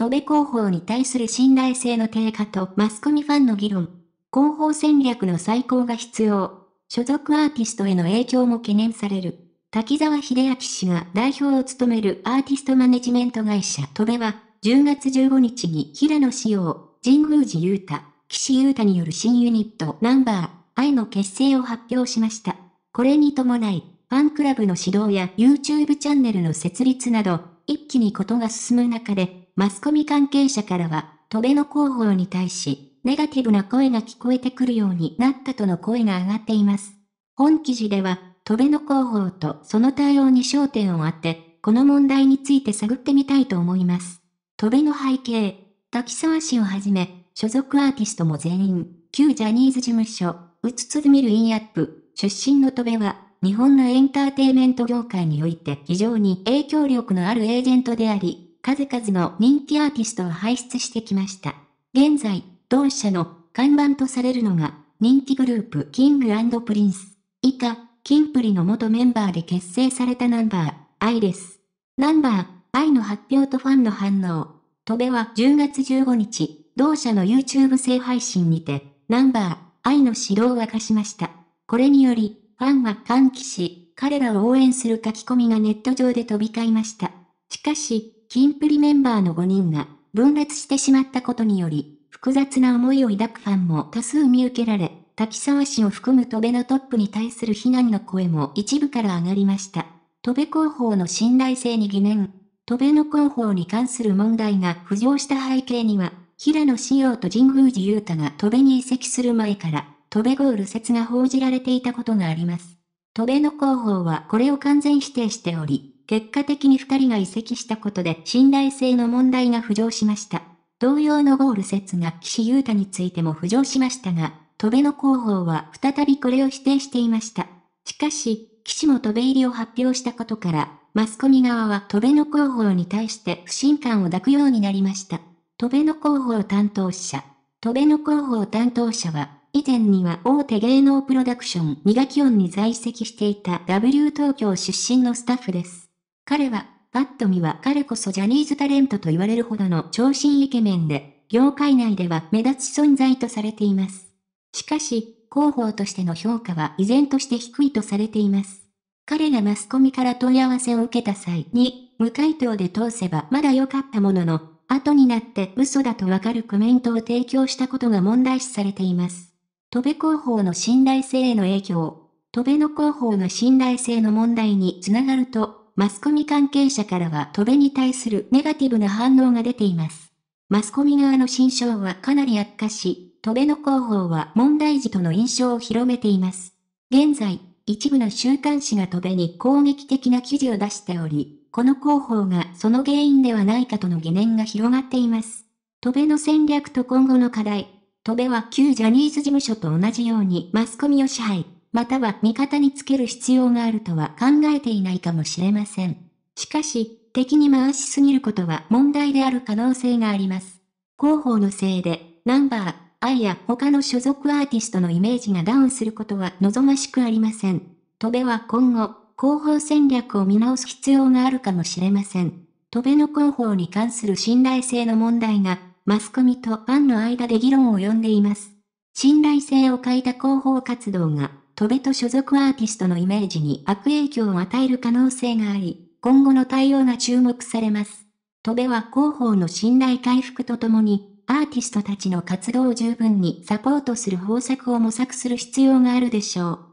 戸部広報に対する信頼性の低下とマスコミファンの議論。広報戦略の再考が必要。所属アーティストへの影響も懸念される。滝沢秀明氏が代表を務めるアーティストマネジメント会社戸部は、10月15日に平野志陽、神宮寺雄太、岸優太による新ユニットナンバー、愛の結成を発表しました。これに伴い、ファンクラブの指導や YouTube チャンネルの設立など、一気にことが進む中で、マスコミ関係者からは、戸辺の広報に対し、ネガティブな声が聞こえてくるようになったとの声が上がっています。本記事では、戸辺の広報とその対応に焦点を当て、この問題について探ってみたいと思います。戸辺の背景、滝沢氏をはじめ、所属アーティストも全員、旧ジャニーズ事務所、うつつずみるインアップ、出身の戸辺は、日本のエンターテイメント業界において非常に影響力のあるエージェントであり、数々の人気アーティストを輩出してきました。現在、同社の看板とされるのが、人気グループキングプリンス。以下、キンプリの元メンバーで結成されたナンバー、愛です。ナンバー、愛の発表とファンの反応。戸部は10月15日、同社の YouTube 制配信にて、ナンバー、愛の指導を明かしました。これにより、ファンは歓喜し、彼らを応援する書き込みがネット上で飛び交いました。しかし、キンプリメンバーの5人が分裂してしまったことにより、複雑な思いを抱くファンも多数見受けられ、滝沢氏を含む戸部のトップに対する非難の声も一部から上がりました。戸部広報の信頼性に疑念。戸辺の広報に関する問題が浮上した背景には、平野紫耀と神宮寺勇太が戸部に移籍する前から、戸部ゴール説が報じられていたことがあります。戸部の広報はこれを完全否定しており、結果的に2人が移籍したことで信頼性の問題が浮上しました。同様のゴール説が岸優太についても浮上しましたが、戸辺の広報は再びこれを否定していました。しかし、岸も戸辺入りを発表したことから、マスコミ側は戸辺の広報に対して不信感を抱くようになりました。戸辺の広報担当者。戸辺の広報担当者は、以前には大手芸能プロダクション磨き音に在籍していた W 東京出身のスタッフです。彼は、パッと見は彼こそジャニーズタレントと言われるほどの長身イケメンで、業界内では目立つ存在とされています。しかし、広報としての評価は依然として低いとされています。彼がマスコミから問い合わせを受けた際に、無回答で通せばまだ良かったものの、後になって嘘だとわかるコメントを提供したことが問題視されています。戸部広報の信頼性への影響。戸部の広報が信頼性の問題につながるとマスコミ関係者からは戸辺に対するネガティブな反応が出ています。マスコミ側の心象はかなり悪化し、戸辺の広報は問題児との印象を広めています。現在、一部の週刊誌が戸辺に攻撃的な記事を出しており、この広報がその原因ではないかとの疑念が広がっています。戸辺の戦略と今後の課題。戸辺は旧ジャニーズ事務所と同じようにマスコミを支配。または味方につける必要があるとは考えていないかもしれません。しかし、敵に回しすぎることは問題である可能性があります。広報のせいで、ナンバー、愛や他の所属アーティストのイメージがダウンすることは望ましくありません。戸部は今後、広報戦略を見直す必要があるかもしれません。戸部の広報に関する信頼性の問題が、マスコミとファンの間で議論を呼んでいます。信頼性を欠いた広報活動が、戸ベと所属アーティストのイメージに悪影響を与える可能性があり、今後の対応が注目されます。戸ベは広報の信頼回復とともに、アーティストたちの活動を十分にサポートする方策を模索する必要があるでしょう。